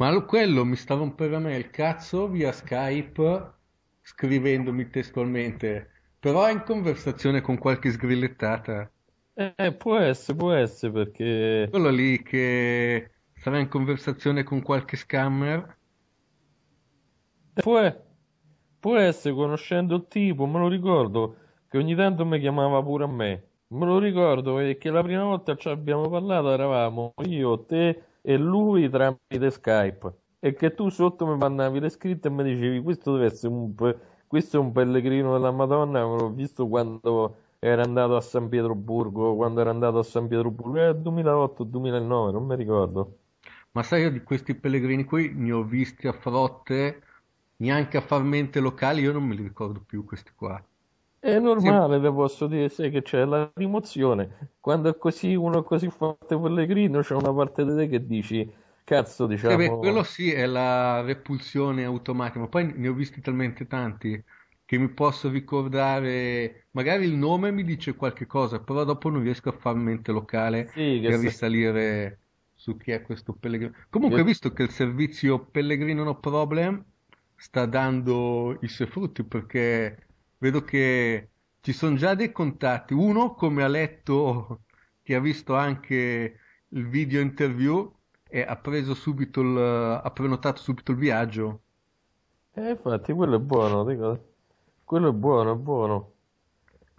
Ma quello mi sta rompendo a me il cazzo via Skype, scrivendomi testualmente, però è in conversazione con qualche sgrillettata. Eh, può essere, può essere perché... Quello lì che sarà in conversazione con qualche scammer. Eh, può, può essere, conoscendo il tipo, me lo ricordo che ogni tanto mi chiamava pure a me. Me lo ricordo eh, che la prima volta ci abbiamo parlato eravamo io, te e lui tramite Skype e che tu sotto mi mandavi le scritte e mi dicevi questo deve essere un, questo è un pellegrino della Madonna l'ho visto quando era andato a San Pietroburgo quando era andato a San Pietroburgo era eh, 2008-2009 non mi ricordo ma sai io di questi pellegrini qui ne ho visti a frotte neanche a far mente locali io non me li ricordo più questi qua è normale, sì. le posso dire, sai che c'è la rimozione. Quando è così, uno è così forte Pellegrino, c'è una parte di te che dici, cazzo, diciamo... Eh beh, quello sì è la repulsione automatica, ma poi ne ho visti talmente tanti che mi posso ricordare, magari il nome mi dice qualche cosa, però dopo non riesco a far mente locale sì, per risalire su chi è questo Pellegrino. Comunque, che... visto che il servizio Pellegrino No Problem sta dando i suoi frutti perché vedo che ci sono già dei contatti. Uno, come ha letto, che ha visto anche il video interview e ha preso subito il, ha prenotato subito il viaggio. Eh, infatti, quello è buono, dico, quello è buono, è buono.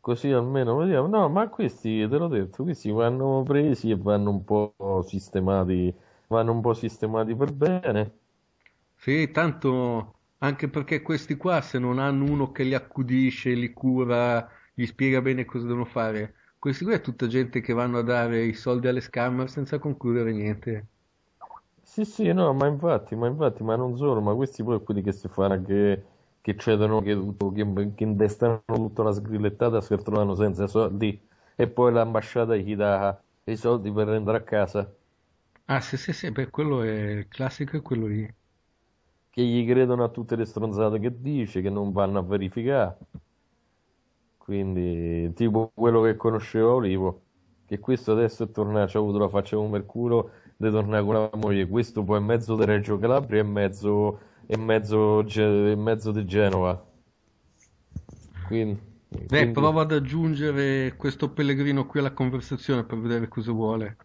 Così almeno vediamo. No, ma questi, te l'ho detto, questi vanno presi e vanno un po' sistemati, vanno un po' sistemati per bene. Sì, tanto anche perché questi qua se non hanno uno che li accudisce, li cura, gli spiega bene cosa devono fare, questi qua è tutta gente che vanno a dare i soldi alle scammer senza concludere niente. Sì, sì, no, ma infatti, ma infatti, ma non solo, ma questi poi quelli che si fanno che, che cedono, che, che, che indestano tutta la sgrillettata si trovano senza soldi e poi l'ambasciata gli dà i soldi per rendere a casa. Ah, sì, sì, sì, beh, quello è il classico, è quello lì che gli credono a tutte le stronzate che dice, che non vanno a verificare. Quindi, tipo quello che conosceva Olivo, che questo adesso è tornato, ha avuto la faccia come il culo di tornare con la moglie, questo poi è mezzo di Reggio Calabria e mezzo, mezzo, mezzo di Genova. Quindi... Beh, ecco, quindi... prova ad aggiungere questo pellegrino qui alla conversazione per vedere cosa vuole.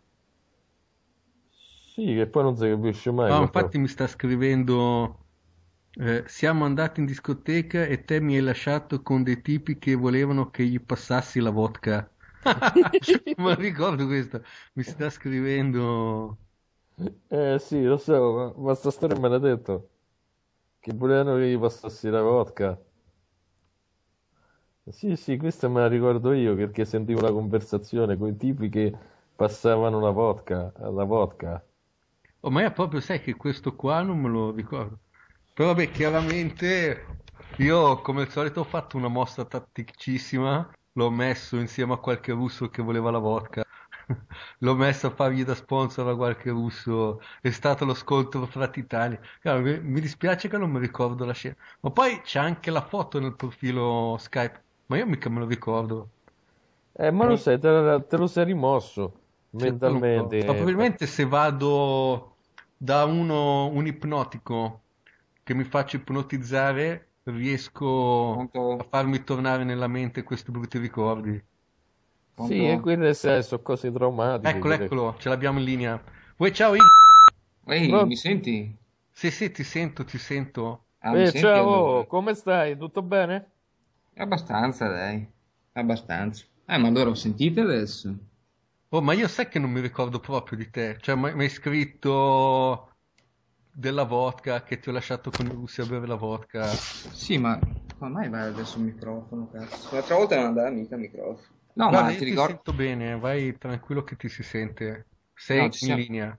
Sì, che poi non si capisce mai. No, infatti mi sta scrivendo eh, siamo andati in discoteca e te mi hai lasciato con dei tipi che volevano che gli passassi la vodka. ma ricordo questo, mi sta scrivendo. Eh sì, lo so, ma, ma sta storia me l'ha detto. Che volevano che gli passassi la vodka. Sì, sì, questa me la ricordo io perché sentivo la conversazione con i tipi che passavano la vodka, la vodka. Oh, ma è proprio, sai che questo qua non me lo ricordo. Però beh, chiaramente io come al solito ho fatto una mossa tatticissima, l'ho messo insieme a qualche russo che voleva la vodka, l'ho messo a fargli da sponsor a qualche russo, è stato lo scontro fra titani. Cioè, mi dispiace che non mi ricordo la scena, ma poi c'è anche la foto nel profilo Skype, ma io mica me lo ricordo. Eh, ma lo sai, te, te lo sei rimosso mentalmente. Certo, probabilmente se vado da uno, un ipnotico che mi faccio ipnotizzare riesco Pronto? a farmi tornare nella mente questi brutti ricordi. Pronto? Sì, e quindi sono cose traumatiche. Eccolo, eccolo, ce l'abbiamo in linea. Vuoi ciao Igor? Ehi, Pronto? mi senti? Sì, sì, ti sento, ti sento. Ah, eh, ciao, allora? come stai? Tutto bene? Abbastanza, dai, abbastanza. Eh, ma allora sentite adesso. Oh, ma io sai che non mi ricordo proprio di te. Cioè, mi hai scritto della vodka che ti ho lasciato con i russi a bere la vodka. Sì, ma come mai vai adesso il microfono, cazzo? L'altra volta non andava mica il microfono. No, Guarda, ma ti ricordo... sento bene, vai tranquillo che ti si sente. Sei no, in siamo... linea.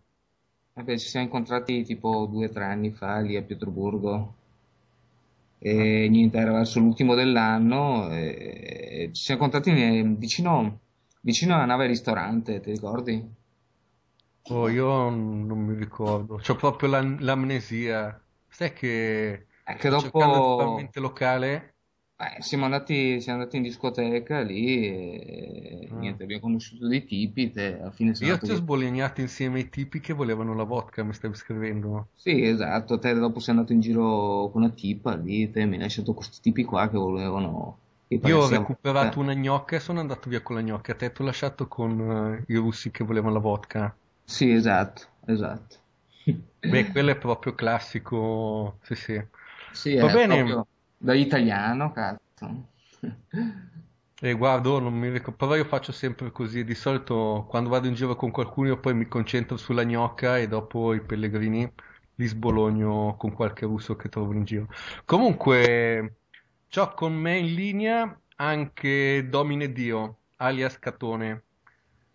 Vabbè, ci siamo incontrati tipo due o tre anni fa lì a Pietroburgo. E ah. niente, era verso l'ultimo dell'anno. E... Ci siamo incontrati vicino, vicino alla nave ristorante, ti ricordi? Oh, io non mi ricordo, ho proprio l'am- l'amnesia. Sai che anche eh, dopo il locale. Beh, siamo, andati, siamo andati in discoteca lì e ah. niente, abbiamo conosciuto dei tipi. Te, alla fine Io ti ho sbolignato insieme ai tipi che volevano la vodka, mi stavi scrivendo. Sì, esatto, te dopo sei andato in giro con una tipa lì, e mi hai lasciato questi tipi qua che volevano... Che Io ho recuperato vodka. Eh. una gnocca e sono andato via con la gnocca, te ti ho lasciato con uh, i russi che volevano la vodka. Sì, esatto, esatto. Beh, quello è proprio classico, sì, sì. sì Va bene. da italiano, cazzo. Eh, guardo, oh, non mi ricordo, però io faccio sempre così, di solito quando vado in giro con qualcuno io poi mi concentro sulla gnocca e dopo i pellegrini li sbologno con qualche russo che trovo in giro. Comunque, ciò con me in linea anche Domine Dio, alias Catone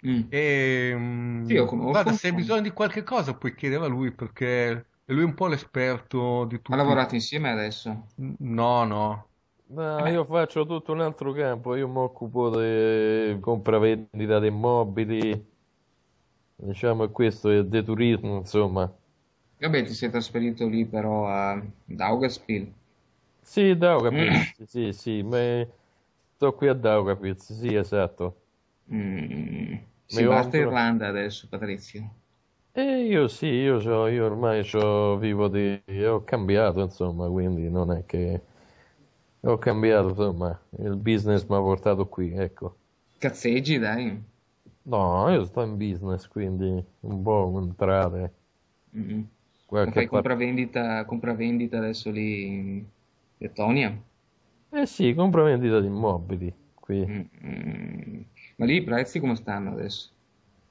Mm. E, um, sì, Guarda, se hai bisogno di qualche cosa puoi chiedere a lui perché lui è un po' l'esperto di tutto. Ha lavorato insieme adesso? No, no. No, io faccio tutto un altro campo, io mi occupo di compravendita di immobili, diciamo questo, e di turismo, insomma. Vabbè, ti sei trasferito lì però a Daugavpils? Sì, Daugavpils, mm. sì, sì, ma sto qui a Daugavpils, sì, esatto. Mm. Sì, io basta ancora... Irlanda adesso, Patrizio. Eh, io sì, io, so, io ormai so, vivo di... ho cambiato, insomma, quindi non è che... Ho cambiato, insomma, il business mi ha portato qui, ecco. Cazzeggi, dai. No, io sto in business, quindi un po' entrate. Mm-hmm. Fai compravendita, compravendita adesso lì in Lettonia? Eh sì, compravendita di immobili qui. Mm-hmm. Ma lì i prezzi come stanno adesso?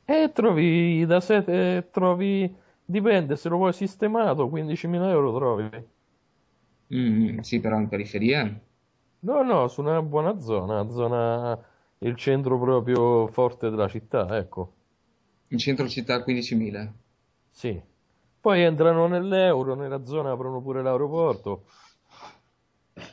Eh, trovi da set, eh, trovi, dipende se lo vuoi sistemato, 15.000 euro trovi. Mm, mm, sì, però in periferia? No, no, su una buona zona, zona, il centro proprio forte della città, ecco. Il centro città 15.000? Sì. Poi entrano nell'euro, nella zona aprono pure l'aeroporto.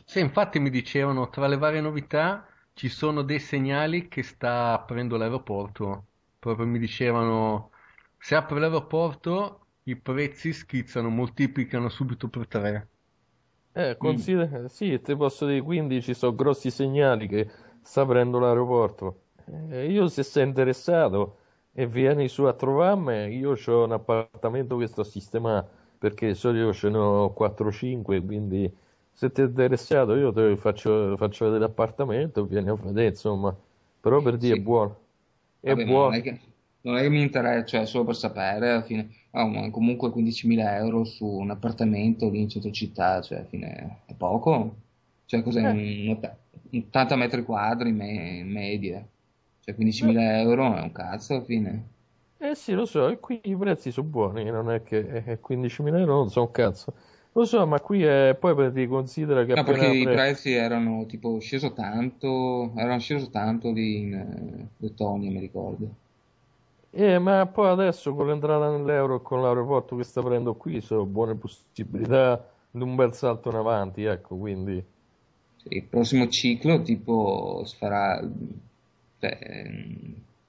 Sì, infatti mi dicevano tra le varie novità ci sono dei segnali che sta aprendo l'aeroporto. Proprio mi dicevano, se apre l'aeroporto i prezzi schizzano, moltiplicano subito per tre. Eh, consider- mm. Sì, ti posso dire, quindi ci sono grossi segnali che sta aprendo l'aeroporto. Eh, io se sei interessato e vieni su a trovarmi, io ho un appartamento che sto sistemando perché solo io ce ne ho 4-5, quindi se ti è interessato io ti faccio, faccio vedere l'appartamento, vieni a vedere, insomma. Però per dire sì. è buono. È Vabbè, buono. Non è, che, non è, che, mi interessa, cioè solo per sapere, alla fine, oh, comunque 15.000 euro su un appartamento lì in centro città, cioè alla fine è poco. Cioè cos'è, eh. un, 80 metri quadri me, media. Cioè 15.000 eh. euro è un cazzo alla fine. Eh sì, lo so, e qui i prezzi sono buoni, non è che 15.000 eh, euro non so un cazzo. Lo so, ma qui è... poi perché considera che... No, perché apre... i prezzi erano tipo sceso tanto, erano sceso tanto lì in Lettonia, eh, mi ricordo. Eh, ma poi adesso con l'entrata nell'euro e con l'aeroporto che sta prendendo qui sono buone possibilità di un bel salto in avanti, ecco, quindi... Il prossimo ciclo tipo farà... Beh, cioè,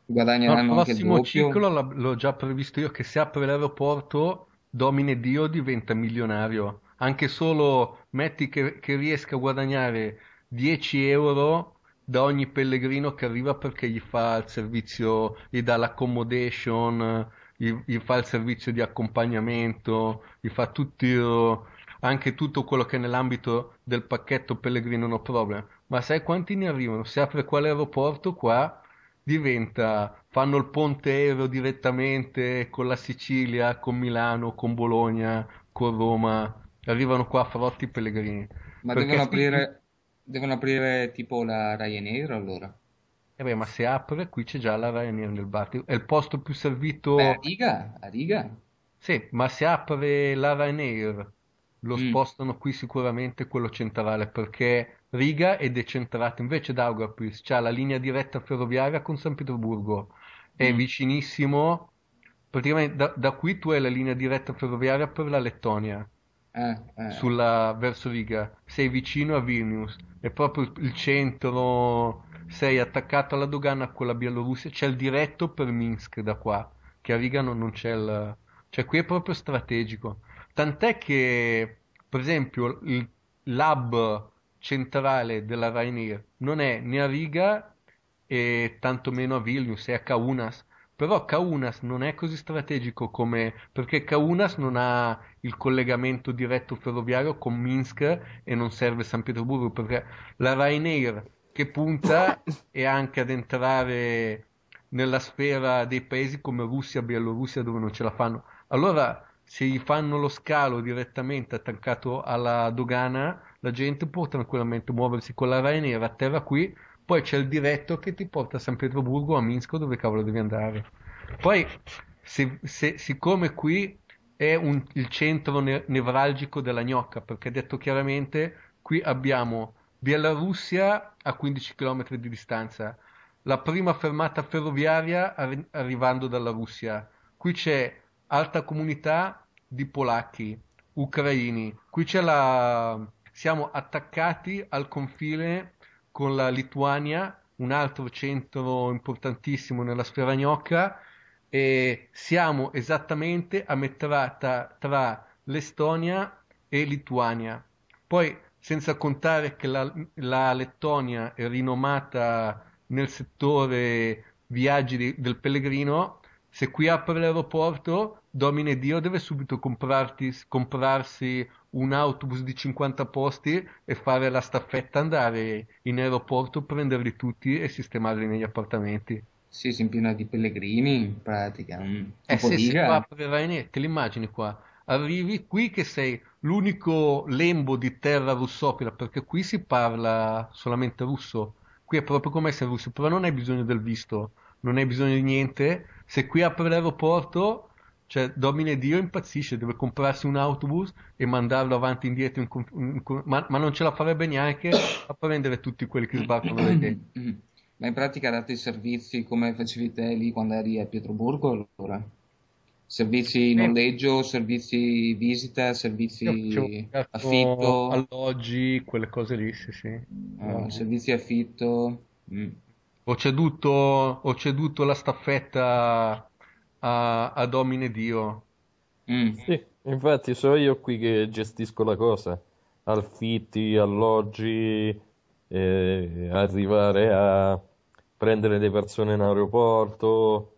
guadagneranno no, anche il doppio. Il prossimo ciclo l'ho già previsto io che se apre l'aeroporto domine Dio diventa milionario. Anche solo metti che, che riesca a guadagnare 10 euro da ogni pellegrino che arriva perché gli fa il servizio, gli dà l'accommodation, gli, gli fa il servizio di accompagnamento, gli fa tutto, anche tutto quello che è nell'ambito del pacchetto pellegrino no problem. Ma sai quanti ne arrivano? Si apre quale aeroporto qua diventa fanno il ponte aereo direttamente con la Sicilia, con Milano, con Bologna, con Roma, arrivano qua Frotti Pellegrini. Ma devono aprire, si... devono aprire tipo la Ryanair allora? Eh beh, ma se apre qui c'è già la Ryanair nel Baltico, è il posto più servito... Beh, a riga, a riga. Sì, ma se apre la Ryanair lo mm. spostano qui sicuramente quello centrale perché Riga è decentrato, invece Daugavpils ha la linea diretta ferroviaria con San Pietroburgo, è mm. vicinissimo, praticamente da, da, qui tu hai la linea diretta ferroviaria per la Lettonia, eh, eh. Sulla, verso Riga, sei vicino a Vilnius, è proprio il centro, sei attaccato alla dogana con la Bielorussia, c'è il diretto per Minsk da qua, che a Riga non, non c'è il... cioè qui è proprio strategico, tant'è che per esempio il lab centrale della Rainier non è né a Riga e tantomeno a Vilnius, è a Kaunas. Però Kaunas non è così strategico come... perché Kaunas non ha il collegamento diretto ferroviario con Minsk e non serve San Pietroburgo perché la Rainier che punta è anche ad entrare nella sfera dei paesi come Russia, Bielorussia dove non ce la fanno. Allora se gli fanno lo scalo direttamente attaccato alla dogana la gente può tranquillamente muoversi con la Ryanair a terra qui, poi c'è il diretto che ti porta a San Pietroburgo, a Minsk, dove cavolo devi andare. Poi, se, se, siccome qui è un, il centro ne- nevralgico della gnocca, perché detto chiaramente, qui abbiamo Bielorussia a 15 km di distanza, la prima fermata ferroviaria arri- arrivando dalla Russia, qui c'è alta comunità di polacchi, ucraini, qui c'è la siamo attaccati al confine con la Lituania, un altro centro importantissimo nella sfera gnocca, e siamo esattamente a metà tra l'Estonia e Lituania. Poi, senza contare che la, la Lettonia è rinomata nel settore viaggi di, del pellegrino, se qui apre l'aeroporto, domine Dio deve subito comprarti, comprarsi un autobus di 50 posti e fare la staffetta, andare in aeroporto, prenderli tutti e sistemarli negli appartamenti. Sì, si impiena di pellegrini in pratica. Un eh sì, sì, qua niente, te l'immagini qua. Arrivi qui che sei l'unico lembo di terra russofila, perché qui si parla solamente russo. Qui è proprio come essere russo, però non hai bisogno del visto, non hai bisogno di niente. Se qui apri l'aeroporto cioè, domine Dio impazzisce, deve comprarsi un autobus e mandarlo avanti e indietro, in conf- in ma-, ma, non ce la farebbe neanche a prendere tutti quelli che sbarcano dai denti. Ma in pratica ha dato i servizi come facevi te lì quando eri a Pietroburgo allora? Servizi eh. noleggio, servizi visita, servizi affitto? Alloggi, quelle cose lì, sì sì. Ah, servizi affitto. Mm. Ho, ceduto, ho ceduto la staffetta a, a domine Dio. Mm. Sì, infatti sono io qui che gestisco la cosa. affitti, alloggi, eh, arrivare a prendere le persone in aeroporto,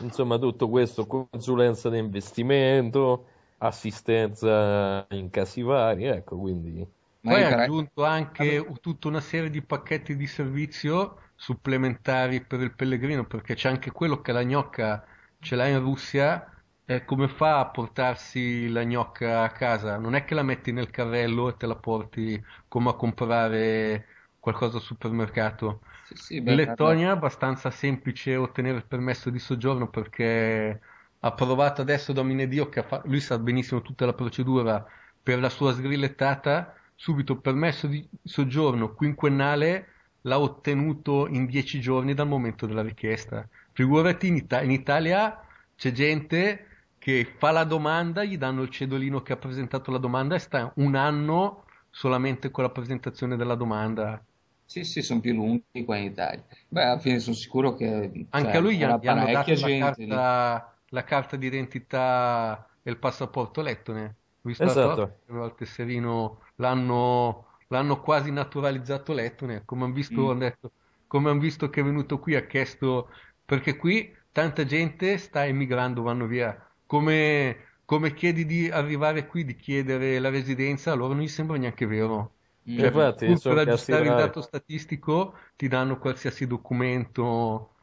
insomma tutto questo, consulenza di investimento, assistenza in casi vari, ecco quindi... Poi ha aggiunto anche tutta una serie di pacchetti di servizio supplementari per il pellegrino, perché c'è anche quello che la gnocca ce l'ha in Russia, eh, come fa a portarsi la gnocca a casa? Non è che la metti nel carrello e te la porti come a comprare qualcosa al supermercato. Sì, sì, beh, in Lettonia è abbastanza semplice ottenere il permesso di soggiorno perché ha provato adesso Domine Dio che fa... lui sa benissimo tutta la procedura per la sua sgrillettata, subito permesso di soggiorno quinquennale l'ha ottenuto in dieci giorni dal momento della richiesta. Figurati in, Ita- in Italia c'è gente che fa la domanda, gli danno il cedolino che ha presentato la domanda e sta un anno solamente con la presentazione della domanda. Sì, sì, sono più lunghi qua in Italia. Beh, alla fine sono sicuro che... Cioè, Anche a lui gli hanno dato la carta, la carta, d'identità e il passaporto lettone. Visto esatto. aveva il tesserino, l'hanno l'hanno quasi naturalizzato Lettoner, come hanno visto, mm. detto, come visto che è venuto qui, ha chiesto, perché qui tanta gente sta emigrando, vanno via, come, come chiedi di arrivare qui, di chiedere la residenza, allora non gli sembra neanche vero. Mm. Cioè, Infatti, per aggiustare il dato statistico ti danno qualsiasi documento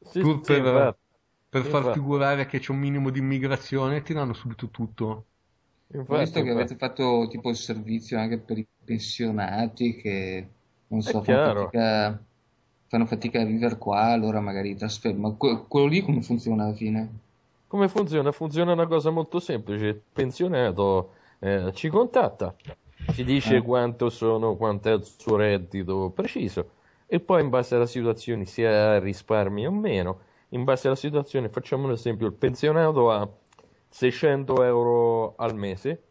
sì, pur sì, per, per far figurare che c'è un minimo di immigrazione ti danno subito tutto. Infatti, Ho visto che avete fatto tipo il servizio anche per i pensionati che non so, fanno fatica, fanno fatica, a vivere qua, allora magari trasfermo. que- quello lì come funziona alla fine? Come funziona? Funziona una cosa molto semplice. Il pensionato eh, ci contatta, ci dice eh. quanto, sono, quanto è il suo reddito preciso e poi in base alla situazione, se ha risparmi o meno, in base alla situazione, facciamo un esempio, il pensionato ha 600 euro al mese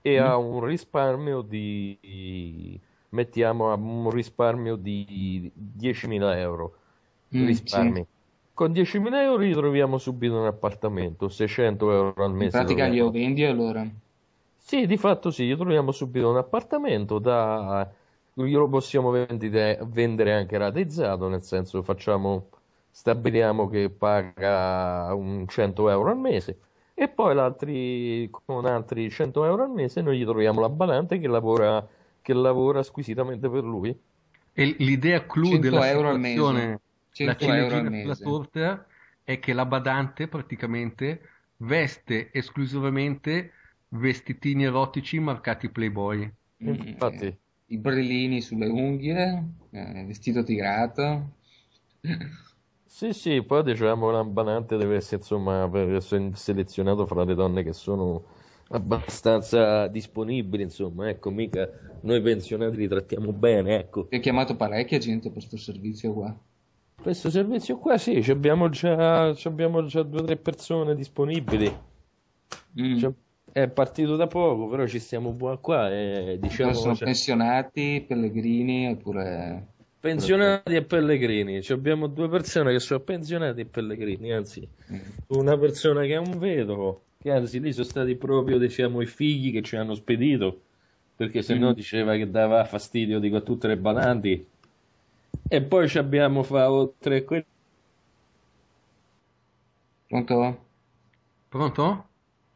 e mm. ha un risparmio di, mettiamo un risparmio di 10.000 euro. Mm, Sì. Con 10.000 euro ritroviamo subito un appartamento, 600 euro al mese. In pratica glielo vendi allora? Sì, di fatto sì, troviamo subito un appartamento da... Glielo possiamo vendite, vendere anche ratezzato, nel senso facciamo, stabiliamo che paga un 100 euro al mese e poi altri, con altri 100 euro al mese noi gli troviamo la badante che lavora, che lavora squisitamente per lui. E l'idea clou della euro al mese. 100 La torta è che la badante praticamente veste esclusivamente vestitini erotici marcati Playboy. Mm, Infatti. Eh, I brillini sulle unghie, eh, vestito tirato. Sì, sì, poi diciamo l'ambanante deve essere insomma per- se- selezionato fra le donne che sono abbastanza disponibili, insomma, ecco, mica noi pensionati li trattiamo bene, ecco. ha chiamato parecchia gente per questo servizio qua. Questo servizio qua sì, abbiamo già, abbiamo già due o tre persone disponibili. Mm. È partito da poco, però ci stiamo buon qua e diciamo... Sono cioè- pensionati, pellegrini oppure... Pensionati e Pellegrini, cioè abbiamo due persone che sono pensionati e Pellegrini, anzi mm. una persona che è un vedovo, che anzi lì sono stati proprio diciamo, i figli che ci hanno spedito, perché se no mm. diceva che dava fastidio dico, a tutte le badanti. E poi ci abbiamo fa oltre quelli... Pronto? Pronto?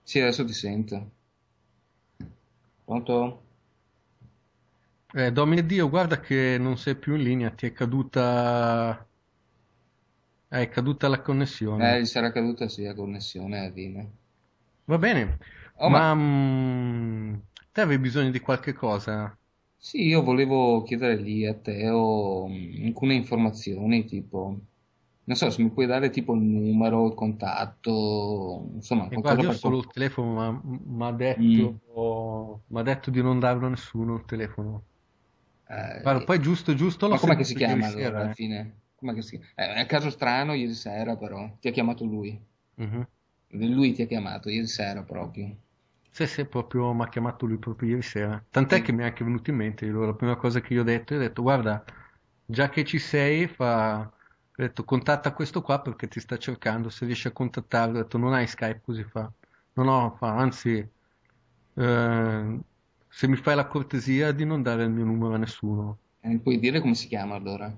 Sì, adesso ti sento. Pronto? Eh, Domine Dio, guarda che non sei più in linea, ti è caduta... È caduta la connessione. Eh, sarà caduta sì la connessione alla eh, fine. Va bene, oh, ma, ma... Mm, te avevi bisogno di qualche cosa? Sì, io volevo chiedere lì a Teo mm, alcune informazioni, tipo, non so se mi puoi dare tipo il numero, il contatto, insomma... E eh, guarda, io per... solo il telefono, ma mi ha detto, mm. detto, di non darlo a nessuno il telefono. Eh, guarda, poi giusto, giusto l'ho Ma com'è che si chiama sera, alla fine? Com'è si Eh, è un caso strano ieri sera però, ti ha chiamato lui. Uh-huh. Lui ti ha chiamato ieri sera proprio. Sì, sì, proprio mi ha chiamato lui proprio ieri sera. Tant'è sì. che mi è anche venuto in mente allora, la prima cosa che gli ho detto, io ho detto guarda, già che ci sei, fa... ho detto contatta questo qua perché ti sta cercando, se riesci a contattarlo, ho detto non hai Skype così fa. No, no, fa, anzi... Eh se mi fai la cortesia di non dare il mio numero a nessuno. Eh, puoi dire come si chiama allora?